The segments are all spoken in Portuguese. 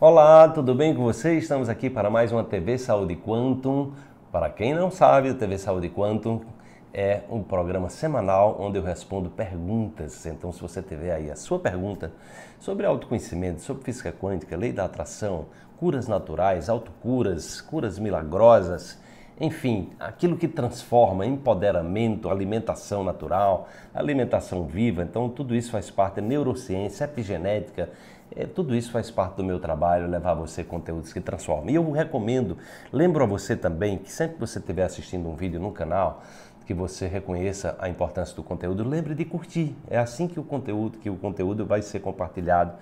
Olá, tudo bem com vocês? Estamos aqui para mais uma TV Saúde Quantum. Para quem não sabe, a TV Saúde Quantum é um programa semanal onde eu respondo perguntas. Então, se você tiver aí a sua pergunta sobre autoconhecimento, sobre física quântica, lei da atração, curas naturais, autocuras, curas milagrosas, enfim, aquilo que transforma empoderamento, alimentação natural, alimentação viva, então tudo isso faz parte da neurociência, epigenética, é, tudo isso faz parte do meu trabalho, levar a você conteúdos que transformam. E eu recomendo, lembro a você também que sempre que você estiver assistindo um vídeo no canal, que você reconheça a importância do conteúdo, lembre de curtir. É assim que o conteúdo, que o conteúdo vai ser compartilhado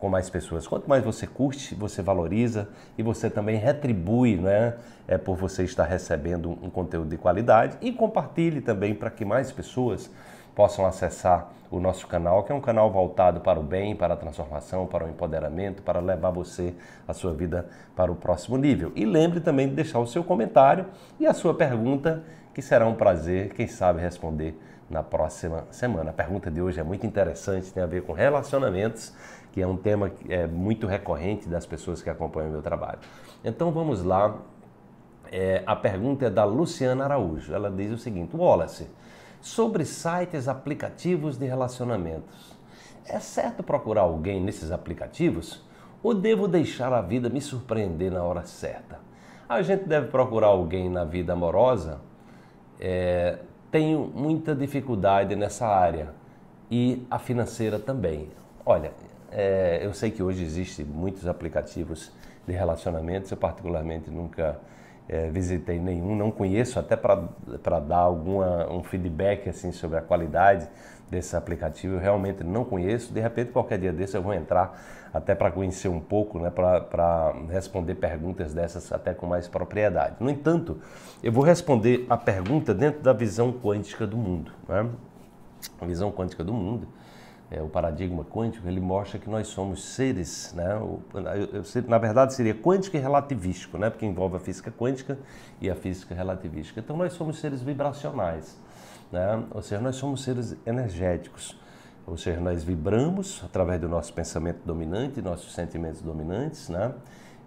com mais pessoas. Quanto mais você curte, você valoriza e você também retribui, né? É por você estar recebendo um conteúdo de qualidade e compartilhe também para que mais pessoas possam acessar o nosso canal, que é um canal voltado para o bem, para a transformação, para o empoderamento, para levar você, a sua vida, para o próximo nível. E lembre também de deixar o seu comentário e a sua pergunta, que será um prazer, quem sabe, responder na próxima semana. A pergunta de hoje é muito interessante, tem a ver com relacionamentos, que é um tema que é muito recorrente das pessoas que acompanham o meu trabalho. Então vamos lá. É, a pergunta é da Luciana Araújo. Ela diz o seguinte: Wallace sobre sites aplicativos de relacionamentos. É certo procurar alguém nesses aplicativos? Ou devo deixar a vida me surpreender na hora certa? A gente deve procurar alguém na vida amorosa? É, tenho muita dificuldade nessa área e a financeira também. Olha, é, eu sei que hoje existem muitos aplicativos de relacionamentos, eu particularmente nunca é, visitei nenhum, não conheço, até para dar alguma, um feedback assim sobre a qualidade desse aplicativo, eu realmente não conheço. De repente, qualquer dia desse eu vou entrar até para conhecer um pouco, né, para responder perguntas dessas até com mais propriedade. No entanto, eu vou responder a pergunta dentro da visão quântica do mundo. Né? A visão quântica do mundo é, o paradigma quântico, ele mostra que nós somos seres, né? na verdade seria quântico e relativístico, né? porque envolve a física quântica e a física relativística. Então nós somos seres vibracionais, né? ou seja, nós somos seres energéticos, ou seja, nós vibramos através do nosso pensamento dominante, nossos sentimentos dominantes, né?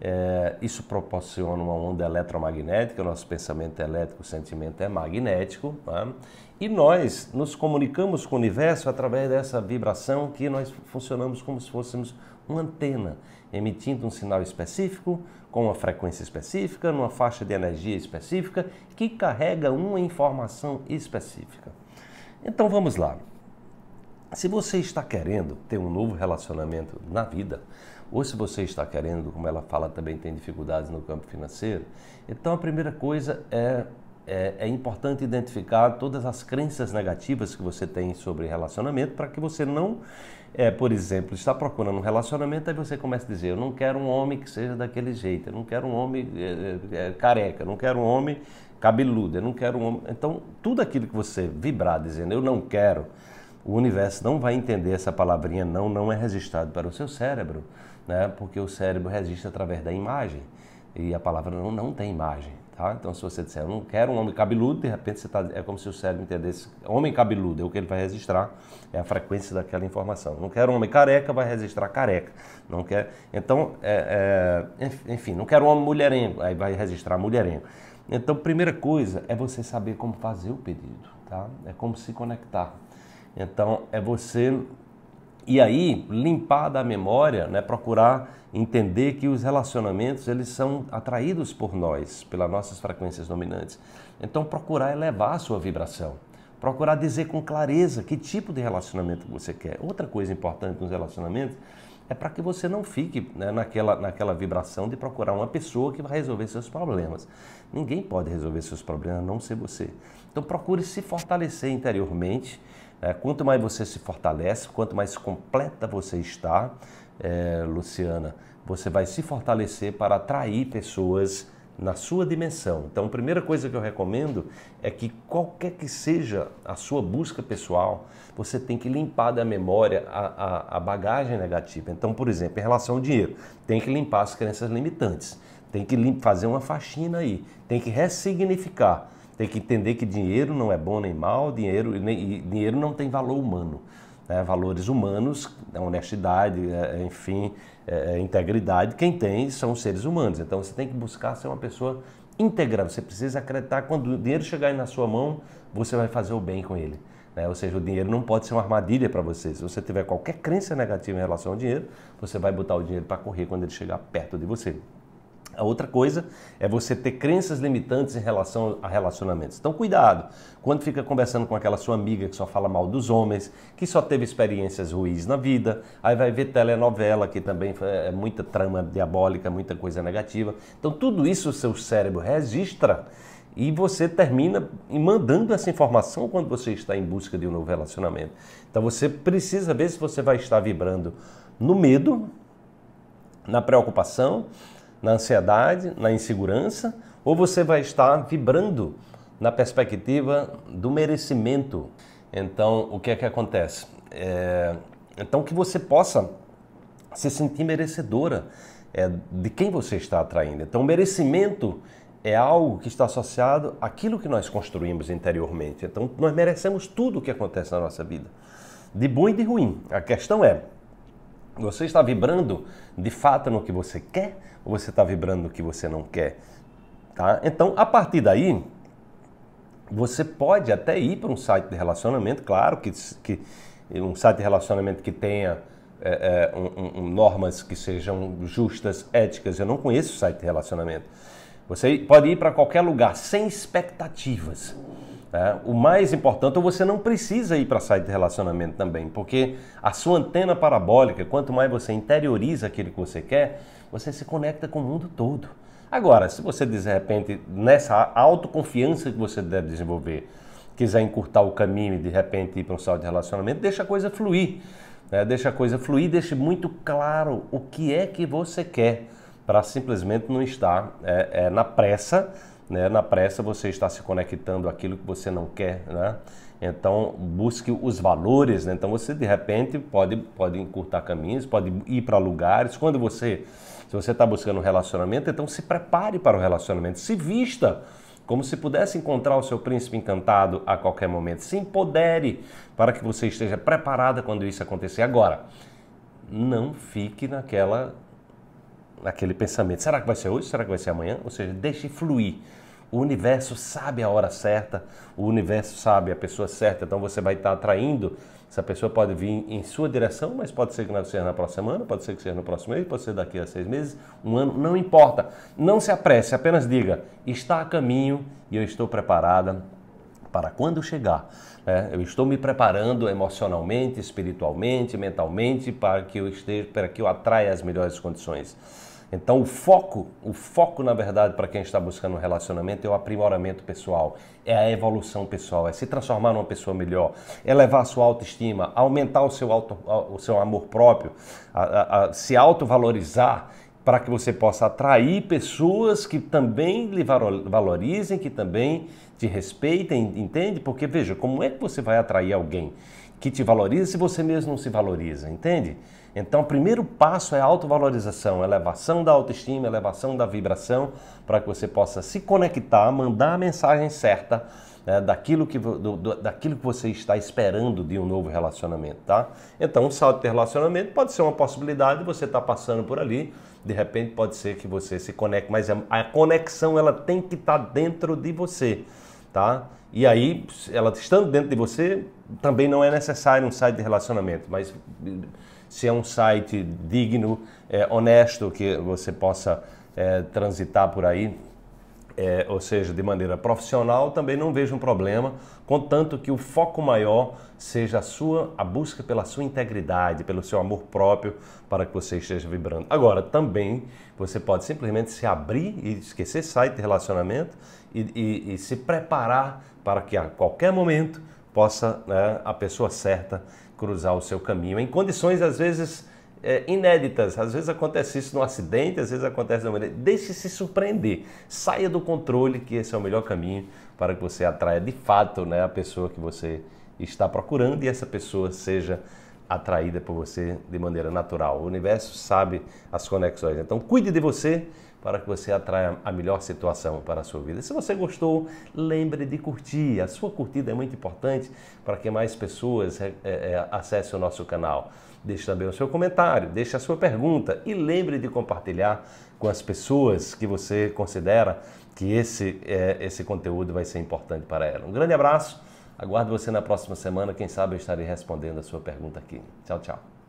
É, isso proporciona uma onda eletromagnética, nosso pensamento é elétrico, o sentimento é magnético, né? e nós nos comunicamos com o universo através dessa vibração que nós funcionamos como se fôssemos uma antena, emitindo um sinal específico, com uma frequência específica, numa faixa de energia específica, que carrega uma informação específica. Então vamos lá. Se você está querendo ter um novo relacionamento na vida, ou se você está querendo, como ela fala, também tem dificuldades no campo financeiro, então a primeira coisa é, é, é importante identificar todas as crenças negativas que você tem sobre relacionamento para que você não, é, por exemplo, está procurando um relacionamento e você começa a dizer: Eu não quero um homem que seja daquele jeito, eu não quero um homem é, é, é, careca, eu não quero um homem cabeludo, eu não quero um homem. Então, tudo aquilo que você vibrar dizendo: Eu não quero. O universo não vai entender essa palavrinha não, não é registrado para o seu cérebro né? Porque o cérebro registra através da imagem e a palavra não, não tem imagem, tá? Então se você disser, eu não quero um homem cabeludo, de repente você tá, é como se o cérebro entendesse, homem cabeludo, é o que ele vai registrar, é a frequência daquela informação. Não quero um homem careca, vai registrar careca. Não quer, então, é, é, enfim, não quero um homem mulherengo, aí vai registrar mulherengo. Então, primeira coisa é você saber como fazer o pedido, tá? É como se conectar. Então, é você e aí, limpar da memória, né, procurar entender que os relacionamentos eles são atraídos por nós, pelas nossas frequências dominantes. Então, procurar elevar a sua vibração. Procurar dizer com clareza que tipo de relacionamento você quer. Outra coisa importante nos relacionamentos é para que você não fique né, naquela, naquela vibração de procurar uma pessoa que vai resolver seus problemas. Ninguém pode resolver seus problemas a não ser você. Então procure se fortalecer interiormente, é, quanto mais você se fortalece, quanto mais completa você está, é, Luciana, você vai se fortalecer para atrair pessoas na sua dimensão. Então, a primeira coisa que eu recomendo é que qualquer que seja a sua busca pessoal, você tem que limpar da memória a, a, a bagagem negativa. Então, por exemplo, em relação ao dinheiro, tem que limpar as crenças limitantes, tem que fazer uma faxina aí, tem que ressignificar tem que entender que dinheiro não é bom nem mal, dinheiro, nem, dinheiro não tem valor humano. Né? Valores humanos, né? honestidade, é, é, enfim, é, é, integridade, quem tem são os seres humanos. Então você tem que buscar ser uma pessoa integral. Você precisa acreditar quando o dinheiro chegar na sua mão, você vai fazer o bem com ele. Né? Ou seja, o dinheiro não pode ser uma armadilha para você. Se você tiver qualquer crença negativa em relação ao dinheiro, você vai botar o dinheiro para correr quando ele chegar perto de você. A outra coisa é você ter crenças limitantes em relação a relacionamentos. Então, cuidado quando fica conversando com aquela sua amiga que só fala mal dos homens, que só teve experiências ruins na vida, aí vai ver telenovela, que também é muita trama diabólica, muita coisa negativa. Então, tudo isso o seu cérebro registra e você termina mandando essa informação quando você está em busca de um novo relacionamento. Então, você precisa ver se você vai estar vibrando no medo, na preocupação na ansiedade, na insegurança, ou você vai estar vibrando na perspectiva do merecimento. Então, o que é que acontece? É... Então, que você possa se sentir merecedora é, de quem você está atraindo. Então, merecimento é algo que está associado àquilo que nós construímos interiormente. Então, nós merecemos tudo o que acontece na nossa vida, de bom e de ruim. A questão é: você está vibrando de fato no que você quer? ou você está vibrando o que você não quer? Tá? Então, a partir daí, você pode até ir para um site de relacionamento, claro que, que um site de relacionamento que tenha é, é, um, um, normas que sejam justas, éticas. Eu não conheço site de relacionamento. Você pode ir para qualquer lugar sem expectativas. É, o mais importante é você não precisa ir para site de relacionamento também, porque a sua antena parabólica, quanto mais você interioriza aquilo que você quer, você se conecta com o mundo todo. Agora, se você de repente, nessa autoconfiança que você deve desenvolver, quiser encurtar o caminho e de repente ir para um saldo de relacionamento, deixa a coisa fluir. Né? Deixa a coisa fluir, deixe muito claro o que é que você quer, para simplesmente não estar é, é, na pressa né? Na pressa você está se conectando aquilo que você não quer, né? Então busque os valores, né? Então você de repente pode pode encurtar caminhos, pode ir para lugares. Quando você se você está buscando um relacionamento, então se prepare para o relacionamento, se vista como se pudesse encontrar o seu príncipe encantado a qualquer momento. Se empodere para que você esteja preparada quando isso acontecer. Agora, não fique naquela aquele pensamento: será que vai ser hoje? Será que vai ser amanhã? Ou seja, deixe fluir. O universo sabe a hora certa, o universo sabe a pessoa certa, então você vai estar atraindo. Essa pessoa pode vir em sua direção, mas pode ser que não seja na próxima semana, pode ser que seja no próximo mês, pode ser daqui a seis meses, um ano, não importa. Não se apresse, apenas diga: está a caminho e eu estou preparada para quando chegar. Né? Eu estou me preparando emocionalmente, espiritualmente, mentalmente para que eu esteja, para que eu atraia as melhores condições. Então, o foco, o foco na verdade para quem está buscando um relacionamento é o aprimoramento pessoal, é a evolução pessoal, é se transformar numa pessoa melhor, é elevar a sua autoestima, aumentar o seu, auto, o seu amor próprio, a, a, a, se autovalorizar para que você possa atrair pessoas que também lhe valorizem, que também te respeitem, entende? Porque veja, como é que você vai atrair alguém que te valoriza se você mesmo não se valoriza, entende? Então, o primeiro passo é a autovalorização, elevação da autoestima, elevação da vibração, para que você possa se conectar, mandar a mensagem certa né, daquilo, que, do, do, daquilo que você está esperando de um novo relacionamento, tá? Então, um salto de relacionamento pode ser uma possibilidade, você está passando por ali, de repente pode ser que você se conecte, mas a conexão ela tem que estar tá dentro de você tá? E aí, ela estando dentro de você, também não é necessário um site de relacionamento, mas se é um site digno, é, honesto, que você possa é, transitar por aí, é, ou seja, de maneira profissional, também não vejo um problema, contanto que o foco maior seja a sua, a busca pela sua integridade, pelo seu amor próprio, para que você esteja vibrando. Agora, também você pode simplesmente se abrir e esquecer site de relacionamento e, e, e se preparar para que a qualquer momento possa né, a pessoa certa cruzar o seu caminho em condições às vezes é, inéditas. Às vezes acontece isso num acidente, às vezes acontece de uma maneira. Deixe se surpreender. Saia do controle, que esse é o melhor caminho para que você atraia de fato né, a pessoa que você está procurando e essa pessoa seja atraída por você de maneira natural. O universo sabe as conexões. Então, cuide de você para que você atraia a melhor situação para a sua vida. Se você gostou, lembre de curtir. A sua curtida é muito importante para que mais pessoas é, é, acessem o nosso canal. Deixe também o seu comentário, deixe a sua pergunta e lembre de compartilhar com as pessoas que você considera que esse, é, esse conteúdo vai ser importante para elas. Um grande abraço, aguardo você na próxima semana. Quem sabe eu estarei respondendo a sua pergunta aqui. Tchau, tchau.